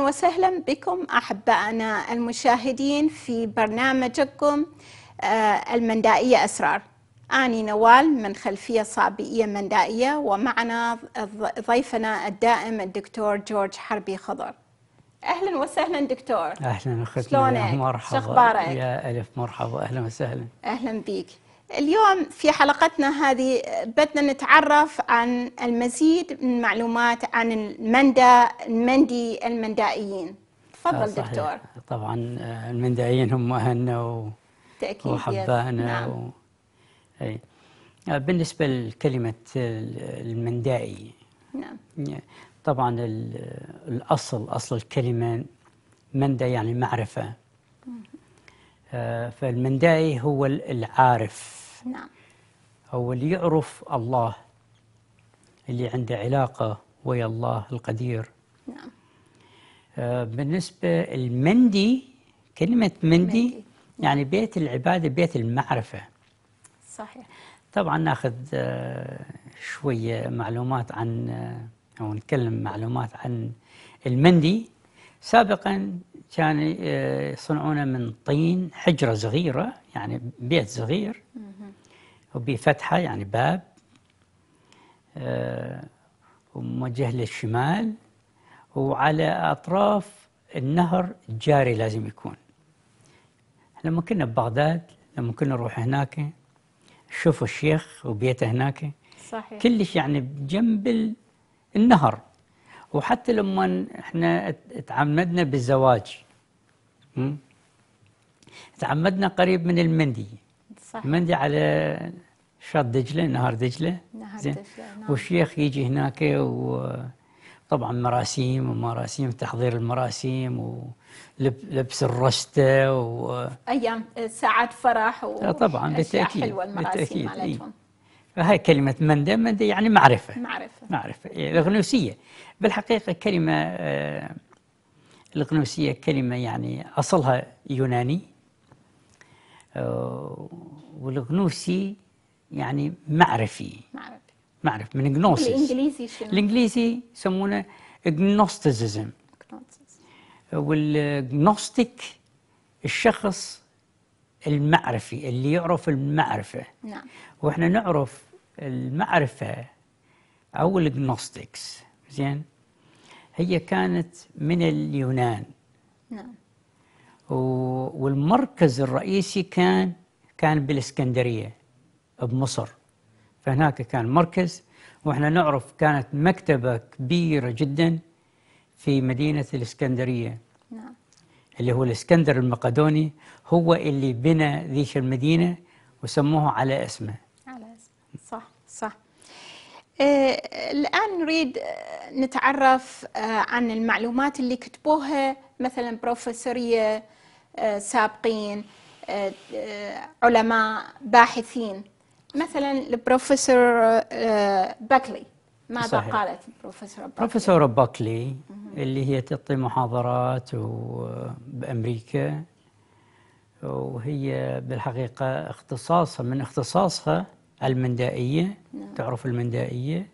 وسهلا بكم احبائنا المشاهدين في برنامجكم آه، المندائيه اسرار. اني نوال من خلفيه صابئيه مندائيه ومعنا ضيفنا الدائم الدكتور جورج حربي خضر. اهلا وسهلا دكتور. اهلا اختي شلونك؟ مرحبا. شو اخبارك؟ يا الف مرحبا أهلا وسهلا. اهلا بك. اليوم في حلقتنا هذه بدنا نتعرف عن المزيد من معلومات عن المندى المندي المندائيين تفضل آه، صحيح. دكتور طبعا آه، المندائيين هم اهلنا و... وحبائنا نعم. و... أي. آه، بالنسبة لكلمة المندائي نعم طبعا الأصل أصل الكلمة مندى يعني معرفة فالمندائي هو العارف نعم هو اللي يعرف الله اللي عنده علاقة ويا الله القدير نعم آه، بالنسبة المندي كلمة مندي, مندي. يعني بيت العبادة بيت المعرفة صحيح طبعا ناخذ آه، شوية معلومات عن آه، أو نتكلم معلومات عن المندي سابقا كان يصنعونه من طين حجرة صغيرة يعني بيت صغير وبفتحة يعني باب آه، وموجه للشمال وعلى أطراف النهر جاري لازم يكون لما كنا ببغداد لما كنا نروح هناك شوفوا الشيخ وبيته هناك صحيح كلش يعني بجنب النهر وحتى لما احنا تعمدنا بالزواج تعمدنا قريب من المندي صح المندي على شط دجله نهر دجله نهر زين دجله نعم. والشيخ يجي هناك وطبعا مراسيم ومراسيم تحضير المراسيم ولبس الرسته و ايام ساعات فرح و طبعا بالتاكيد حلوة المراسيم بالتاكيد مالتهم فهي كلمة مندة مندة يعني معرفة معرفة معرفة الغنوسية بالحقيقة كلمة آه، الاغنوسيه الغنوسية كلمة يعني أصلها يوناني آه، والغنوسي يعني معرفي معرفي معرف من جنوسيس الانجليزي شنو؟ الانجليزي يسمونه جنوستيزم والجنوستيك الشخص المعرفي اللي يعرف المعرفة نعم واحنا نعرف المعرفة أو الجنوستكس زين هي كانت من اليونان نعم والمركز الرئيسي كان كان بالاسكندرية بمصر فهناك كان مركز واحنا نعرف كانت مكتبة كبيرة جدا في مدينة الإسكندرية نعم. اللي هو الإسكندر المقدوني هو اللي بنى ذيك المدينة وسموها على اسمه على اسمه صح صح آه، الآن نريد آه، نتعرف آه، عن المعلومات اللي كتبوها مثلا بروفيسورية آه، سابقين آه، آه، علماء باحثين مثلا البروفيسور آه، باكلي ماذا صحيح. قالت البروفيسور باكلي؟ بروفيسور باكلي اللي هي تعطي محاضرات آه، بامريكا وهي بالحقيقه اختصاصها من اختصاصها المندائيه نعم. تعرف المندائيه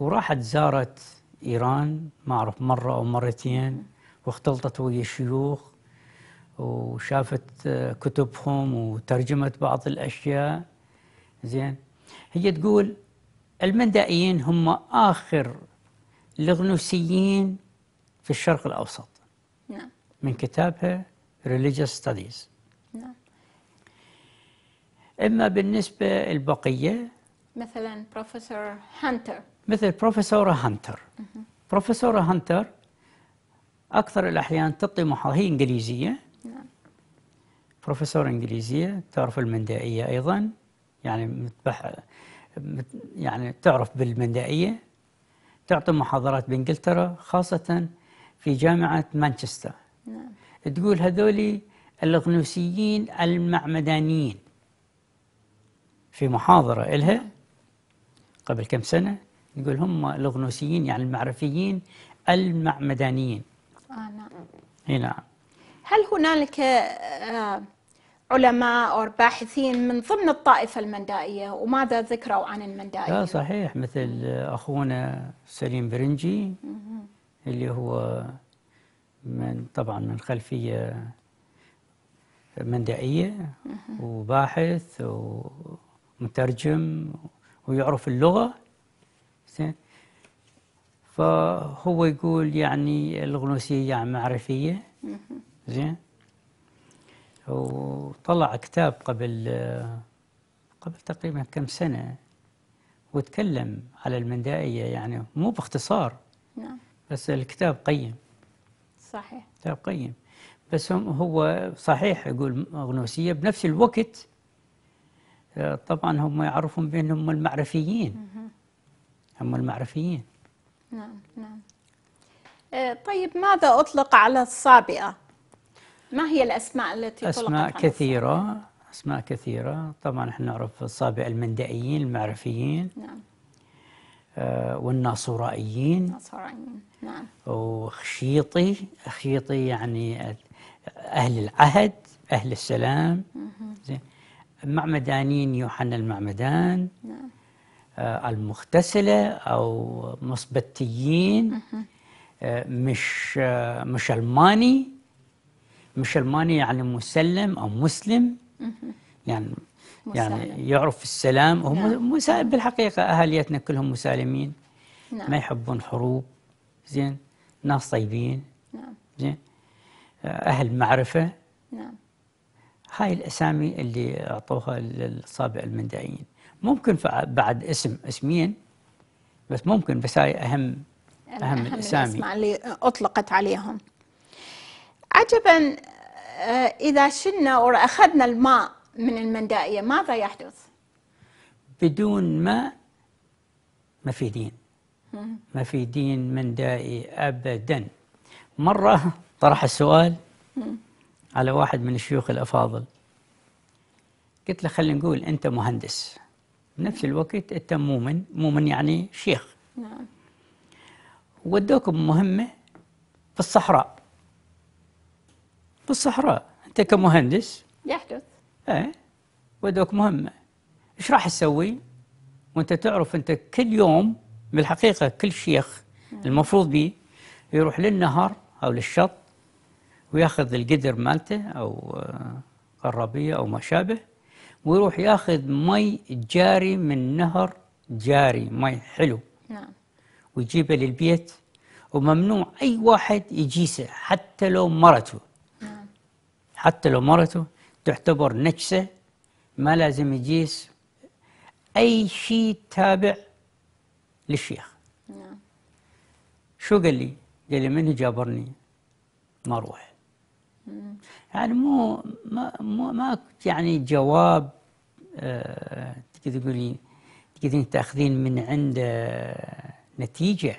وراحت زارت ايران ما اعرف مره او مرتين واختلطت ويا الشيوخ وشافت آه، كتبهم وترجمت بعض الاشياء زين هي تقول المندائيين هم آخر الغنوسيين في الشرق الأوسط نعم من كتابها Religious Studies نعم أما بالنسبة البقية مثلا بروفيسور هانتر مثل بروفيسور هانتر بروفيسور هانتر أكثر الأحيان تعطي محاضرة هي إنجليزية نعم بروفيسور إنجليزية تعرف المندائية أيضا يعني متبح يعني تعرف بالمندائية تعطي محاضرات بإنجلترا خاصة في جامعة مانشستر نعم. تقول هذولي الاغنوسيين المعمدانيين في محاضرة إلها قبل كم سنة نقول هم الاغنوسيين يعني المعرفيين المعمدانيين آه نعم. هنا نعم. هل هنالك آه علماء أو باحثين من ضمن الطائفة المندائية وماذا ذكروا عن المندائية؟ لا صحيح مثل أخونا سليم برنجي اللي هو من طبعا من خلفية مندائية وباحث ومترجم ويعرف اللغة زين فهو يقول يعني الغنوسية يعني معرفية زين وطلع كتاب قبل قبل تقريبا كم سنة وتكلم على المندائية يعني مو باختصار نعم بس الكتاب قيم صحيح كتاب قيم بس هو صحيح يقول أغنوسية بنفس الوقت آه، طبعا هم يعرفون بأنهم المعرفيين هم المعرفيين نعم نعم آه، طيب ماذا أطلق على الصابئة؟ ما هي الأسماء التي أسماء كثيرة أسماء كثيرة طبعا احنا نعرف الصابع المندائيين المعرفيين نعم آه، والناصورائيين نعم وخشيطي خشيطي يعني أهل العهد أهل السلام زين معمدانيين يوحنا المعمدان نعم آه المختسلة أو مصبتيين آه مش آه، مش الماني مش الماني يعني مسلم أو مسلم يعني يعني يعرف السلام هم نعم. بالحقيقة أهاليتنا كلهم مسالمين نعم. ما يحبون حروب زين ناس طيبين نعم. زين أهل معرفة نعم هاي الأسامي اللي أعطوها للصابع المندائيين ممكن بعد اسم اسمين بس ممكن بس هاي أهم أهم, أهم الأسامي اللي أطلقت عليهم عجبا آه، إذا شلنا أو أخذنا الماء من المندائية ماذا يحدث؟ بدون ماء ما في دين ما في دين مندائي أبدا مرة طرح السؤال على واحد من الشيوخ الأفاضل قلت له خلينا نقول أنت مهندس نفس الوقت أنت مؤمن مؤمن يعني شيخ نعم ودوكم مهمة في الصحراء في الصحراء أنت كمهندس يحدث إيه ودوك مهمة إيش راح تسوي وأنت تعرف أنت كل يوم بالحقيقة كل شيخ نعم. المفروض به يروح للنهر أو للشط وياخذ القدر مالته أو قرابية آه، أو ما شابه ويروح ياخذ مي جاري من نهر جاري مي حلو نعم ويجيبه للبيت وممنوع أي واحد يجيسه حتى لو مرته حتى لو مرته تعتبر نجسة ما لازم يجيس أي شيء تابع للشيخ نعم. شو قال لي؟ قال لي من جابرني؟ ما أروح يعني مو ما مو ما يعني جواب آه تقدر تقولي تقدرين تاخذين من عنده آه، نتيجه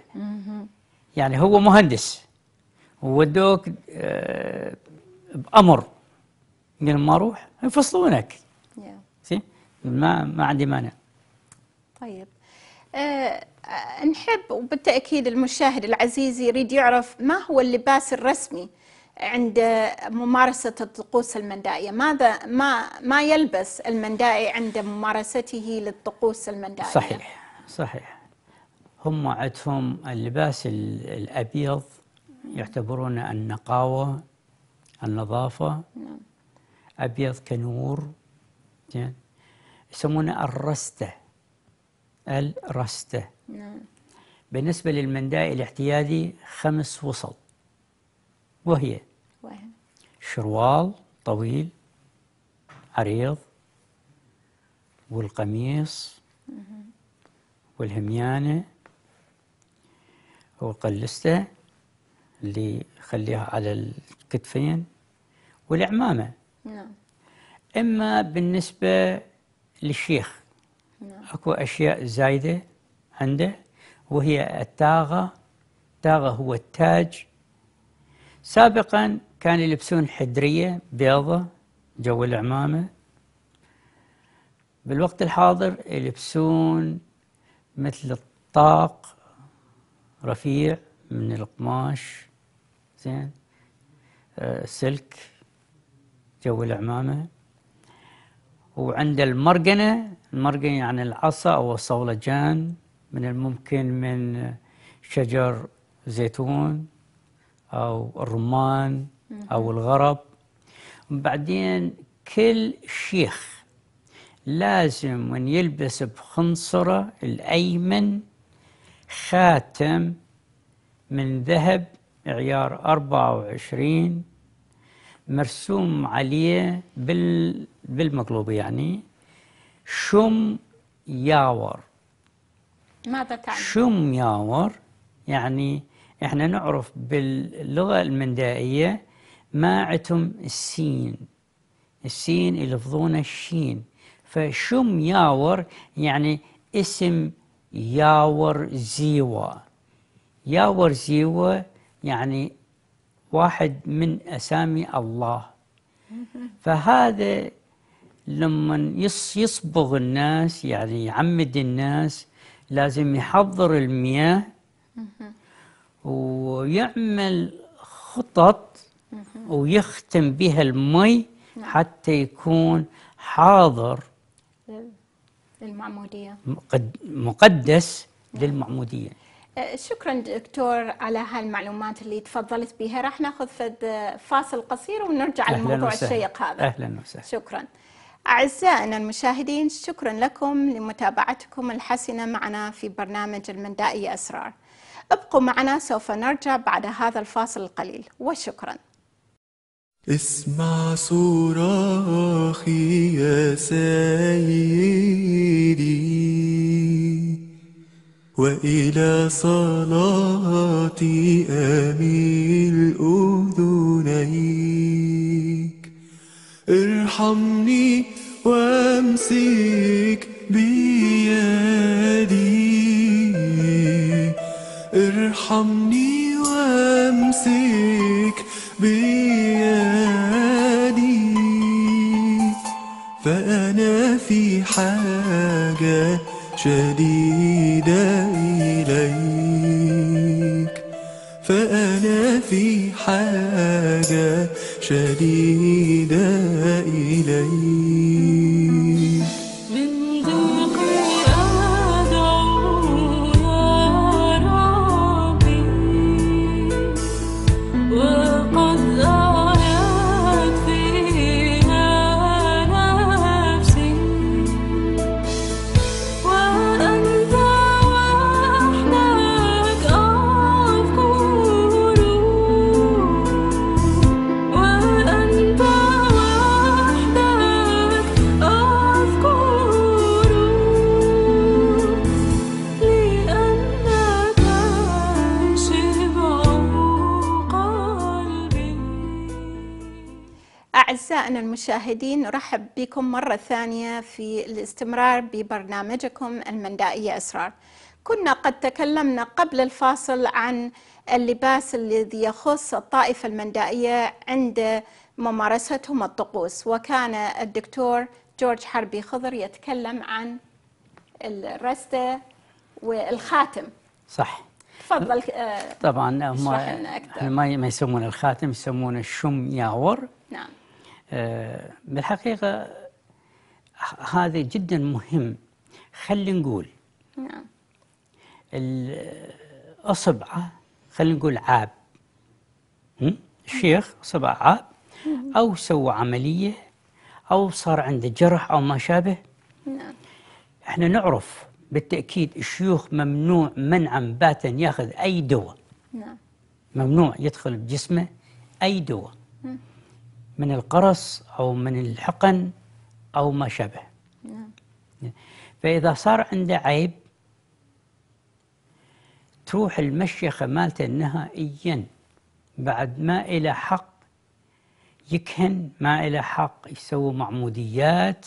يعني هو مهندس وودوك آه بامر قال ما اروح يفصلونك yeah. ما ما عندي مانع طيب أه نحب وبالتاكيد المشاهد العزيز يريد يعرف ما هو اللباس الرسمي عند ممارسة الطقوس المندائية ماذا ما ما يلبس المندائي عند ممارسته للطقوس المندائية صحيح صحيح هم عندهم اللباس الأبيض يعتبرون النقاوة النظافة نعم. أبيض كنور زين يسمونه الرستة الرستة نعم. بالنسبة للمنداء الاعتيادي خمس وصل وهي شروال طويل عريض والقميص والهميانة وقلسته اللي خليها على الكتفين والعمامة نعم إما بالنسبة للشيخ نعم. أكو أشياء زايدة عنده وهي التاغة التاغة هو التاج سابقا كان يلبسون حدرية بيضة جو العمامة بالوقت الحاضر يلبسون مثل الطاق رفيع من القماش زين السلك آه، جو العمامة وعند المرقنة المرقنة يعني العصا أو الصولجان من الممكن من شجر زيتون أو الرمان أو الغرب وبعدين كل شيخ لازم من يلبس بخنصرة الأيمن خاتم من ذهب معيار 24 مرسوم عليه بال بالمقلوب يعني شم ياور ماذا تعني؟ شم ياور يعني احنا نعرف باللغة المندائية ما عندهم السين السين يلفظون الشين فشم ياور يعني اسم ياور زيوا ياور زيوا يعني واحد من أسامي الله فهذا لما يصبغ الناس يعني يعمد الناس لازم يحضر المياه ويعمل خطط ويختم بها المي نعم. حتى يكون حاضر للمعمودية مقدس نعم. للمعمودية أه، شكرا دكتور على هالمعلومات اللي تفضلت بها راح ناخذ فاصل قصير ونرجع للموضوع الشيق هذا اهلا وسهلا شكرا أعزائنا المشاهدين شكرا لكم لمتابعتكم الحسنة معنا في برنامج المندائي أسرار ابقوا معنا سوف نرجع بعد هذا الفاصل القليل وشكرا اسمع صراخي يا سيدي وإلى صلاتي أميل أذنيك ارحمني وامسك بيدي ارحمني وامسك بيدي فأنا في حاجة شديدة be أعزائنا المشاهدين نرحب بكم مرة ثانية في الاستمرار ببرنامجكم المندائية أسرار كنا قد تكلمنا قبل الفاصل عن اللباس الذي يخص الطائفة المندائية عند ممارستهم الطقوس وكان الدكتور جورج حربي خضر يتكلم عن الرستة والخاتم صح تفضل آه، طبعا هم ما يسمون الخاتم يسمونه الشم ياور نعم آه، بالحقيقة هذا جدا مهم خلينا نقول نعم الأصبعة خلينا نقول عاب الشيخ أصبع عاب أو سوى عملية أو صار عنده جرح أو ما شابه نعم احنا نعرف بالتأكيد الشيوخ ممنوع منعا باتا ياخذ أي دواء نعم ممنوع يدخل بجسمه أي دواء من القرص أو من الحقن أو ما شابه نعم. فإذا صار عنده عيب تروح المشيخة مالته نهائيا بعد ما إلى حق يكهن ما إلى حق يسوي معموديات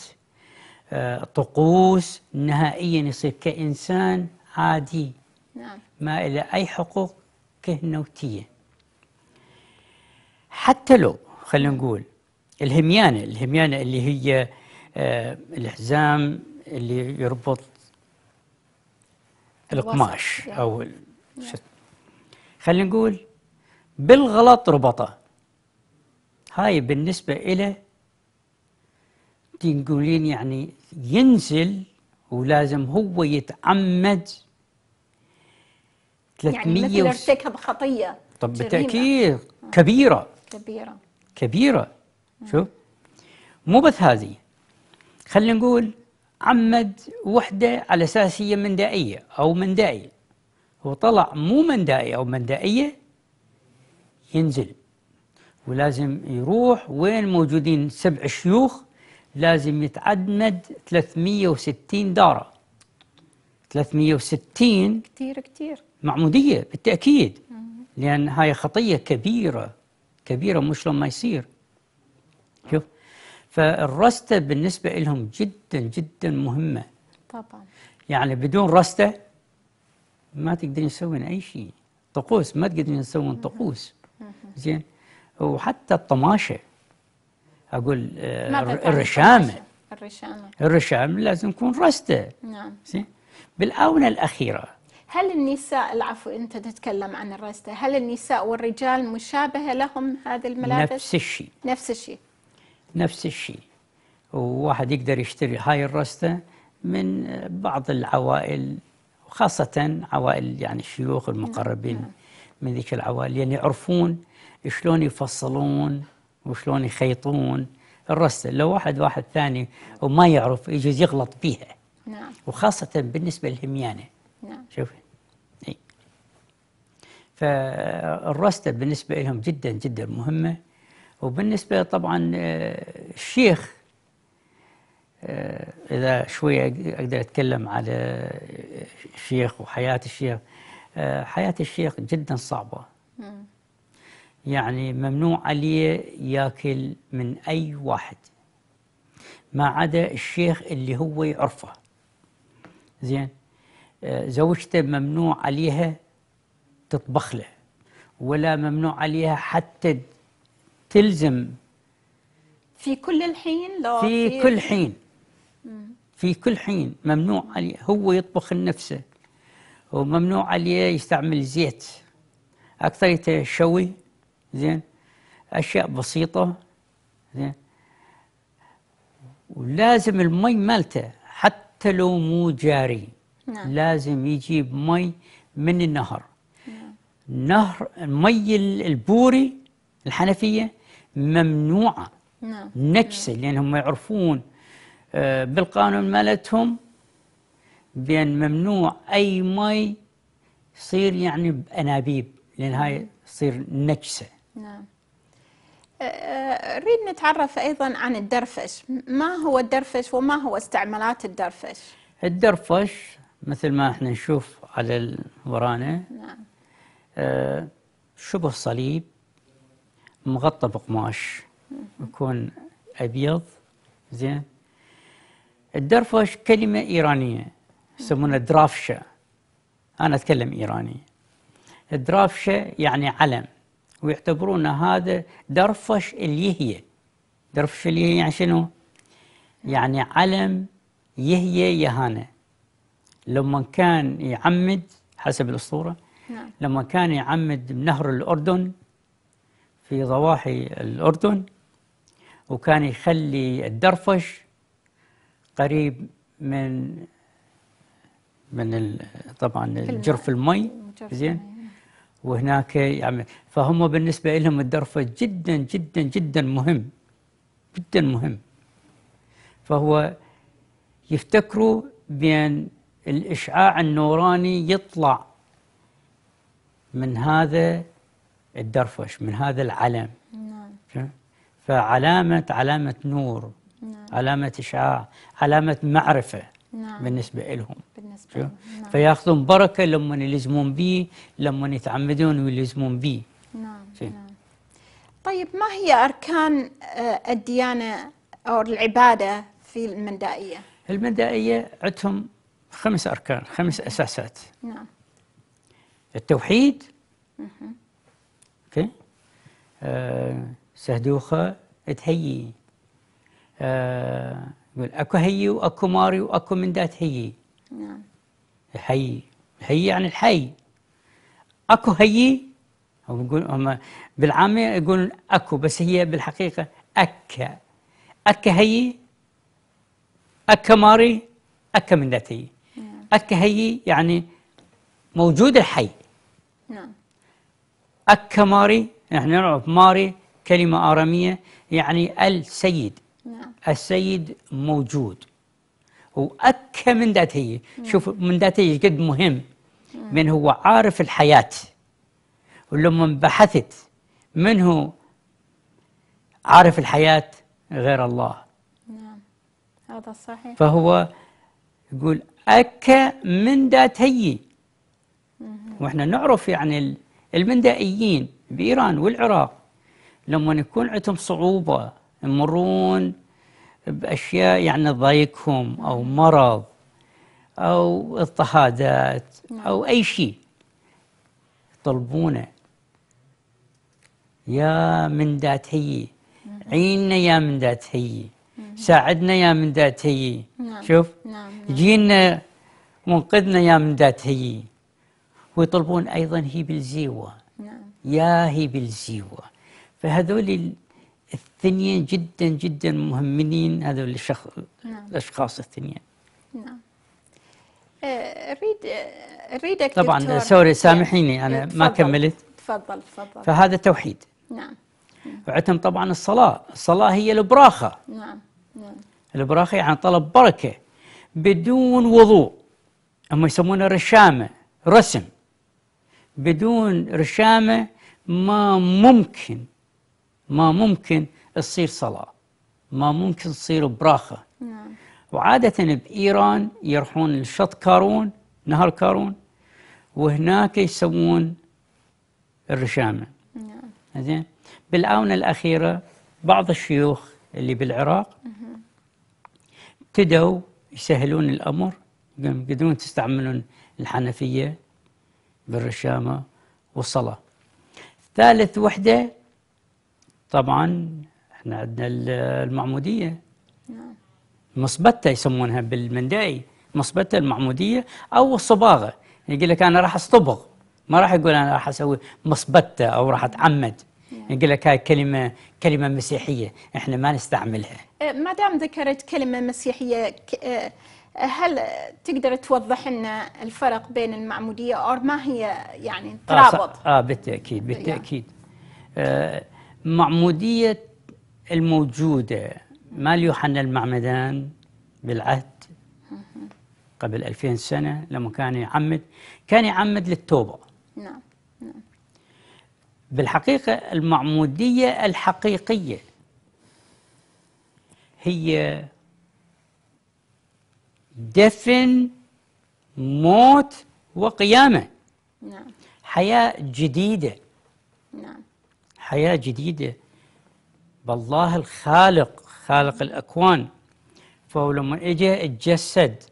آه، طقوس نهائيا يصير كإنسان عادي نعم. ما إلى أي حقوق كهنوتية حتى لو خلينا نقول الهميانة الهميانة اللي هي آه، الحزام اللي يربط القماش أو خلينا نقول بالغلط ربطه هاي بالنسبة إلى تنقولين يعني ينزل ولازم هو يتعمد 300 يعني مثل ارتكب خطية طب بالتأكيد كبيرة كبيرة كبيرة شوف مو بس هذه خلينا نقول عمد وحدة على أساس هي مندائية أو مندائي وطلع مو مندائي أو مندائية ينزل ولازم يروح وين موجودين سبع شيوخ لازم يتعدد 360 دارة 360 كثير كثير معمودية بالتأكيد لأن هاي خطية كبيرة كبيرة مش لما يصير شوف فالرستة بالنسبة لهم جدا جدا مهمة طبعا يعني بدون رستة ما تقدرين تسوين أي شيء طقوس ما تقدرين تسوين طقوس زين وحتى الطماشة أقول آه، الرشامة الرشامة الرشامة لازم تكون رستة نعم زين بالآونة الأخيرة هل النساء العفو أنت تتكلم عن الرستة هل النساء والرجال مشابهة لهم هذه الملابس؟ نفس الشيء نفس الشيء نفس الشيء وواحد يقدر يشتري هاي الرستة من بعض العوائل خاصة عوائل يعني الشيوخ المقربين نعم. من ذيك العوائل يعني يعرفون شلون يفصلون وشلون يخيطون الرسته لو واحد واحد ثاني وما يعرف يجوز يغلط فيها نعم. وخاصة بالنسبة للهميانة نعم شوفي اي فالرستة بالنسبة لهم جدا جدا مهمة وبالنسبة طبعا آه، الشيخ آه، إذا شوية أقدر أتكلم على الشيخ آه، وحياة الشيخ حياة الشيخ جدا صعبة يعني ممنوع عليه ياكل من أي واحد ما عدا الشيخ اللي هو يعرفه زين زوجته ممنوع عليها تطبخ له ولا ممنوع عليها حتى تلزم في كل الحين لو في, في كل حين في كل حين ممنوع عليه هو يطبخ لنفسه وممنوع عليه يستعمل زيت اكثريته شوي زين اشياء بسيطه زين ولازم المي مالته حتى لو مو جاري نعم. لازم يجيب مي من النهر نعم. نهر مي البوري الحنفية ممنوعة نعم. نجسة نعم. لأنهم يعرفون آه، بالقانون مالتهم بأن ممنوع أي مي يصير يعني بأنابيب لأن هاي نعم. تصير نجسة نعم آه، آه، أريد نتعرف أيضا عن الدرفش ما هو الدرفش وما هو استعمالات الدرفش الدرفش مثل ما احنا نشوف على ورانا نعم آه شبه صليب مغطى بقماش يكون أبيض زين الدرفش كلمة إيرانية يسمونها درافشة أنا أتكلم إيراني الدرافشه يعني علم ويعتبرون هذا درفش اليهية درفش الليهية يعني شنو؟ يعني علم يهية يهانة لما كان يعمد حسب الأسطورة نعم. لما كان يعمد نهر الأردن في ضواحي الأردن وكان يخلي الدرفش قريب من من طبعا جرف المي نعم. زين وهناك يعمل يعني، فهم بالنسبه لهم الدرفش جدا جدا جدا مهم جدا مهم فهو يفتكروا بان الإشعاع النوراني يطلع من هذا الدرفش من هذا العلم نعم. فعلامة علامة نور نعم. علامة إشعاع علامة معرفة نعم. بالنسبة لهم بالنسبة نعم. فياخذون بركة لما يلزمون به لما يتعمدون ويلزمون به نعم. نعم طيب ما هي أركان آه، الديانة أو العبادة في المندائية؟ المندائية عندهم خمس أركان خمس أساسات نعم التوحيد اوكي آه سهدوخة تهيي آه يقول اكو هي واكو ماري واكو من ذات هي نعم الحي الحي يعني الحي اكو هي هم يقول هم بالعامية يقول اكو بس هي بالحقيقة اكا اكا هي اكا ماري اكا من ذات هي أك هي يعني موجود الحي نعم أك ماري نحن نعرف ماري كلمة آرامية يعني السيد نعم. السيد موجود وأك من ذات هي نعم. شوف من ذات هي قد مهم نعم. من هو عارف الحياة ولما بحثت من هو عارف الحياة غير الله نعم هذا صحيح فهو يقول أكا منداتي وإحنا نعرف يعني المندائيين بإيران والعراق لما يكون عندهم صعوبة يمرون بأشياء يعني تضايقهم أو مرض أو اضطهادات نعم. أو أي شيء يطلبونه يا من ذات هي عيننا يا من ذات هي ساعدنا يا من ذات هي نعم. شوف نعم،, نعم. جينا منقذنا يا من ذات هي ويطلبون ايضا هي بالزيوه نعم. يا هي بالزيوه فهذول الثنيين جدا جدا مهمين هذول الشخ... نعم. الاشخاص الثنيين نعم آه، اريد اريدك طبعا دكتور سوري سامحيني انا تفضل. ما كملت تفضل تفضل فهذا توحيد نعم وعندهم طبعا الصلاه الصلاه هي البراخه نعم نعم البراخي يعني طلب بركة بدون وضوء أما يسمونه رشامة رسم بدون رشامة ما ممكن ما ممكن تصير صلاة ما ممكن تصير براخة نعم. وعادة بإيران يروحون لشط كارون نهر كارون وهناك يسوون الرشامة نعم. زين بالآونة الأخيرة بعض الشيوخ اللي بالعراق ابتدوا يسهلون الامر يقدرون تستعملون الحنفيه بالرشامه والصلاه. ثالث وحده طبعا احنا عندنا المعموديه نعم. مصبته يسمونها بالمندائي مصبته المعموديه او الصباغه يقول لك انا راح اصطبغ ما راح يقول انا راح اسوي مصبته او راح اتعمد يقول لك هاي كلمة كلمة مسيحية احنا ما نستعملها أه، ما دام ذكرت كلمة مسيحية أه، هل تقدر توضح لنا الفرق بين المعمودية أو ما هي يعني آه، ترابط؟ آه, آه بالتأكيد بالتأكيد آه معمودية الموجودة مال يوحنا المعمدان بالعهد قبل 2000 سنة لما كان يعمد كان يعمد للتوبة نعم بالحقيقة المعمودية الحقيقية هي دفن موت وقيامة نعم. حياة جديدة نعم. حياة جديدة بالله الخالق خالق الأكوان فهو لما إجا اتجسد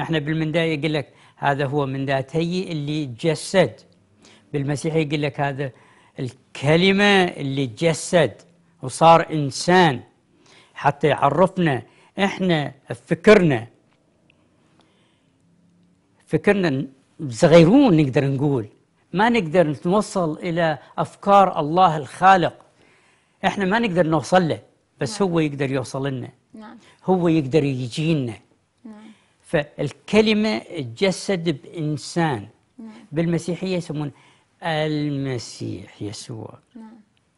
احنا بالمنداية يقول لك هذا هو من ذاتي اللي تجسد بالمسيحية يقول لك هذا الكلمة اللي تجسد وصار إنسان حتى يعرفنا إحنا فكرنا فكرنا صغيرون نقدر نقول ما نقدر نتوصل إلى أفكار الله الخالق إحنا ما نقدر نوصل له بس نعم. هو يقدر يوصل لنا نعم. هو يقدر يجينا نعم. فالكلمة تجسد بإنسان نعم. بالمسيحية يسمون المسيح يسوع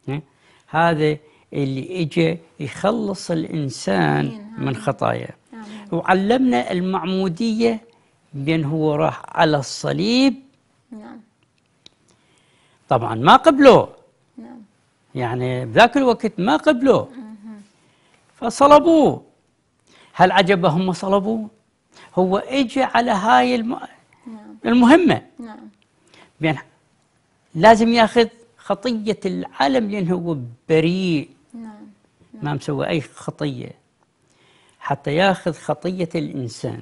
نعم. هذا اللي اجى يخلص الانسان إيه، نعم. من خطاياه نعم. وعلمنا المعموديه بين هو راح على الصليب نعم. طبعا ما قبلوه نعم. يعني بذاك الوقت ما قبلوه فصلبوه هل عجبهم صلبوه هو اجى على هاي الم... نعم. المهمه نعم. بين لازم ياخذ خطيه العالم لانه هو بريء نعم،, نعم. ما مسوى اي خطيه حتى ياخذ خطيه الانسان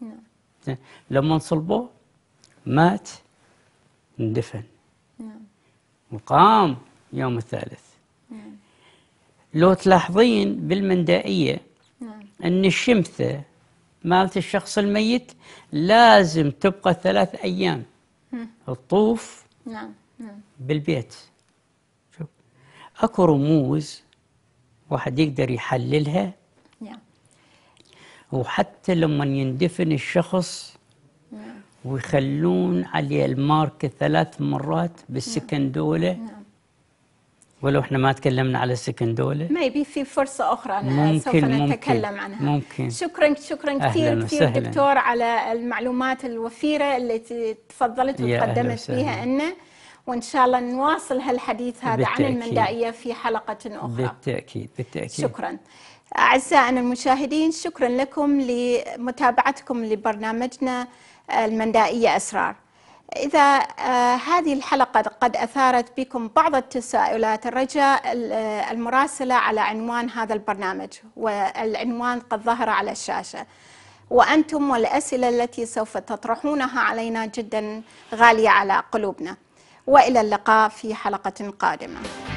نعم. لما نصلبه مات اندفن نعم. وقام يوم الثالث نعم. لو تلاحظين بالمندائيه نعم. ان الشمثه مالت الشخص الميت لازم تبقى ثلاث ايام الطوف نعم نعم. بالبيت شوف اكو رموز واحد يقدر يحللها نعم. وحتى لما يندفن الشخص نعم. ويخلون عليه الماركة ثلاث مرات بالسكندولة نعم. نعم. ولو احنا ما تكلمنا على السكندولة ما يبي في فرصة أخرى أنا ممكن سوف نتكلم ممكن عنها ممكن شكرا شكرا كثير كثير دكتور على المعلومات الوفيرة التي تفضلت وتقدمت بها انه وإن شاء الله نواصل هالحديث هذا بالتأكيد. عن المندائية في حلقة أخرى بالتأكيد بالتأكيد شكرا أعزائنا المشاهدين شكرا لكم لمتابعتكم لبرنامجنا آه، المندائية أسرار إذا آه، هذه الحلقة قد أثارت بكم بعض التساؤلات الرجاء آه، المراسلة على عنوان هذا البرنامج والعنوان قد ظهر على الشاشة وأنتم والأسئلة التي سوف تطرحونها علينا جدا غالية على قلوبنا والى اللقاء في حلقه قادمه